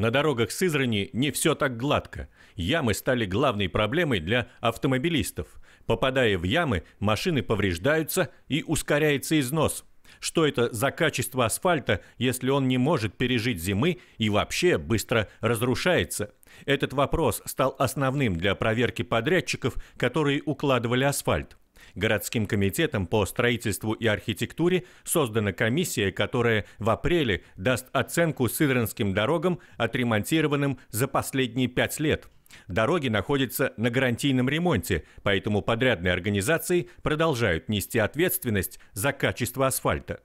На дорогах Сызрани не все так гладко. Ямы стали главной проблемой для автомобилистов. Попадая в ямы, машины повреждаются и ускоряется износ. Что это за качество асфальта, если он не может пережить зимы и вообще быстро разрушается? Этот вопрос стал основным для проверки подрядчиков, которые укладывали асфальт. Городским комитетом по строительству и архитектуре создана комиссия, которая в апреле даст оценку сыдранским дорогам, отремонтированным за последние пять лет. Дороги находятся на гарантийном ремонте, поэтому подрядные организации продолжают нести ответственность за качество асфальта.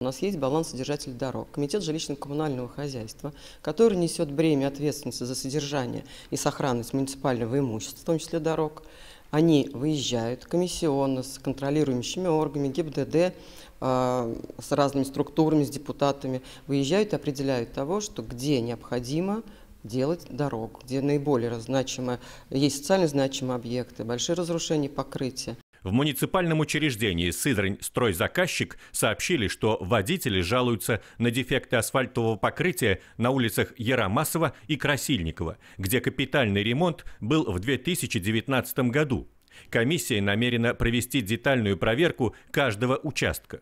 У нас есть балансодержатель дорог, Комитет жилищно-коммунального хозяйства, который несет бремя ответственности за содержание и сохранность муниципального имущества, в том числе дорог, они выезжают комиссионно с контролирующими органами, ГИБДД, а, с разными структурами, с депутатами, выезжают и определяют того, что где необходимо делать дорог, где наиболее значимые, есть социально значимые объекты, большие разрушения покрытия. В муниципальном учреждении Сыдрань стройзаказчик сообщили, что водители жалуются на дефекты асфальтового покрытия на улицах Яромасова и Красильникова, где капитальный ремонт был в 2019 году. Комиссия намерена провести детальную проверку каждого участка.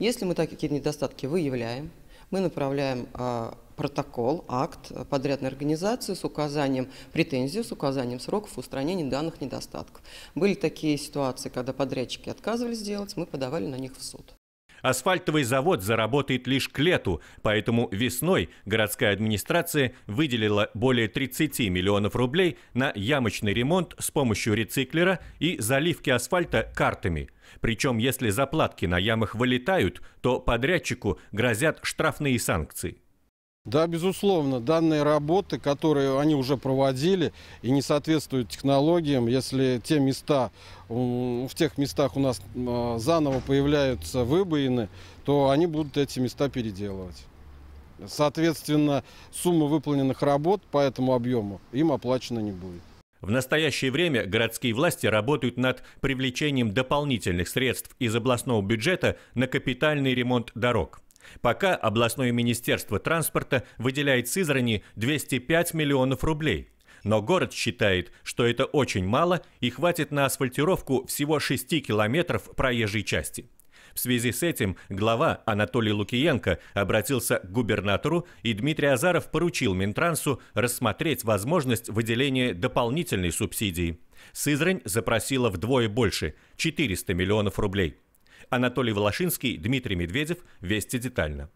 Если мы такие недостатки выявляем, мы направляем а, протокол, акт э, подрядной организации с указанием претензий, с указанием сроков устранения данных недостатков. Были такие ситуации, когда подрядчики отказывались делать, мы подавали на них в суд. Асфальтовый завод заработает лишь к лету, поэтому весной городская администрация выделила более 30 миллионов рублей на ямочный ремонт с помощью рециклера и заливки асфальта картами. Причем, если заплатки на ямах вылетают, то подрядчику грозят штрафные санкции. Да, безусловно, данные работы, которые они уже проводили и не соответствуют технологиям, если те места, в тех местах у нас а, заново появляются выбоины, то они будут эти места переделывать. Соответственно, сумма выполненных работ по этому объему им оплачена не будет. В настоящее время городские власти работают над привлечением дополнительных средств из областного бюджета на капитальный ремонт дорог. Пока областное министерство транспорта выделяет Сызрани 205 миллионов рублей. Но город считает, что это очень мало и хватит на асфальтировку всего 6 километров проезжей части. В связи с этим глава Анатолий Лукиенко обратился к губернатору, и Дмитрий Азаров поручил Минтрансу рассмотреть возможность выделения дополнительной субсидии. Сызрань запросила вдвое больше – 400 миллионов рублей. Анатолий Волошинский, Дмитрий Медведев. Вести детально.